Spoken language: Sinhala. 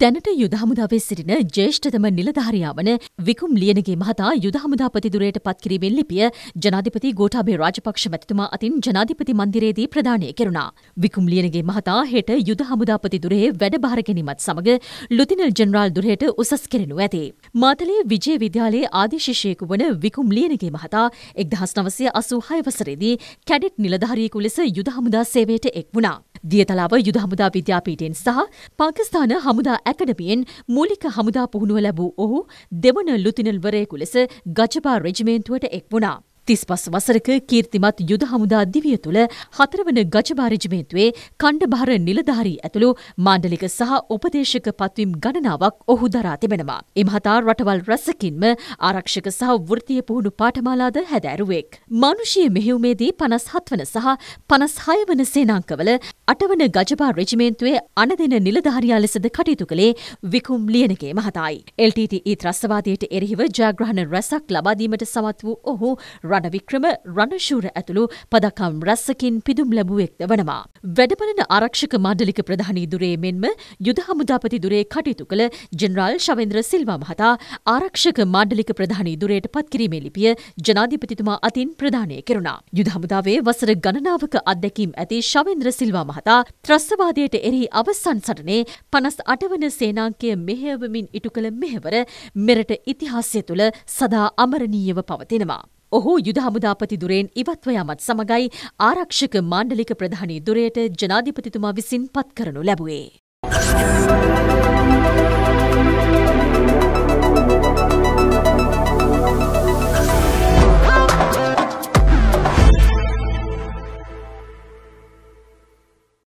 දැනට යුද හමුදාවේ සිටින ජේෂ්ඨතම නිලධාරියා වන විකුම් ලියනගේ මහතා යුද හමුදාපතිදුරයට පත්කිරීමෙන් ලිපිය ජනාධිපති ගෝඨාභය රාජපක්ෂ මැතිතුමා අතින් ජනාධිපති මන්දිරයේදී ප්‍රදානය කෙරුණා. විකුම් ලියනගේ මහතා හෙට යුද හමුදාපතිදුරේ වැඩභාර ගැනීමත් සමග ලුතිනල් ජෙනරාල් දුරයට උසස් කෙරෙනු ඇති. මාතලේ විජය විද්‍යාලයේ ආදිශිෂයෙකු වන විකුම් ලියනගේ මහතා එක්දහස් නවසය අසූ හය වසරේදී කැඩෙට් නිලධාරියෙකු ලෙස යුද හමුදා සේවයට එක් වුණා. දියතලාව යුද හමුදා විද්‍යාපීටෙන් සහ පාකිස්ාන හමුදා ඇකඩමියෙන් මූලික හමුදා පුහුණුව ලැබූ ඔහු දෙවන ලුතිනල්වරයෙකු ලෙස ගජපා රෙජිමේන්තුවට එක් වුණා. තිස්පස් වසරක කීර්තිමත් යුද හමුදා දිවිය තුළ හතරවන ගජභාරජමේතුවේ කණ්ඩභාර නිලධාරී ඇතුළු මාණ්ඩලික සහ උපදේශක පත්වීම් ගණනාවක් ඔහු දරා තිබෙනවා. එමහතා රටවල් රැසකින්ම ආරක්ෂක සහ වෘතිය පුහුණු පාඨමාලාද හැදෑරුවෙක්. මානුෂීය මෙහෙයුමේදී පනස් හත්වන සහ පනස් හයවන සේනාංකවල අටවන ගජබා රෙජිමේන්තුවේ අනදෙන නිලධාරයා ලෙසද කටයුතු කළේ විකුම් ලියනගේ මහතායි. එල්ටීටී ත්‍රස්වාදයට එරෙහිව ජයග්‍රහණ රැසක් ලබාදීමට සමත් වූ ඔහු රට රණවික්‍රම රණශූර ඇතුළු පදකම් රැස්සකින් පිදුම් ලැබුවෙක්ද වනවා. වැඩපලන ආරක්ෂක මණ්ඩලික ප්‍රධානී දුරේ මෙන්ම යුද හමුදාපති දුරේ කටයුතු කළ ජෙනරාල් ශවෙන්ද්‍ර සිල්වා මහතා ආරක්ෂක මණ්ඩලික ප්‍රධානී දුරයට පත්කිරීමේ ලිපිය ජනාධිපතිතුමා අතින් ප්‍රධානය කෙරුණා. යුද හමුදාවේ වසර ගණනාවක අත්දැකීම් ඇති ශවෙන්ද්‍ර සිල්වා මහතා ත්‍රස්තවාදයට එරෙහි අවසන් සටනේ පනස් අටවන සේනාංකය මෙහෙයවමින් ඉටු කළ මෙහෙවර මෙරට ඉතිහාසය තුළ සදා අමරණීයව පවතිනවා. ඔහු යුද හමුදාපති දුරෙන් ඉවත්ව යාමත් සමගයි ආරක්ෂක මාණ්ඩලික ප්‍රධානී දුරයට ජනාධිපතිතුමා විසින් පත් කරනු ලැබුවේ.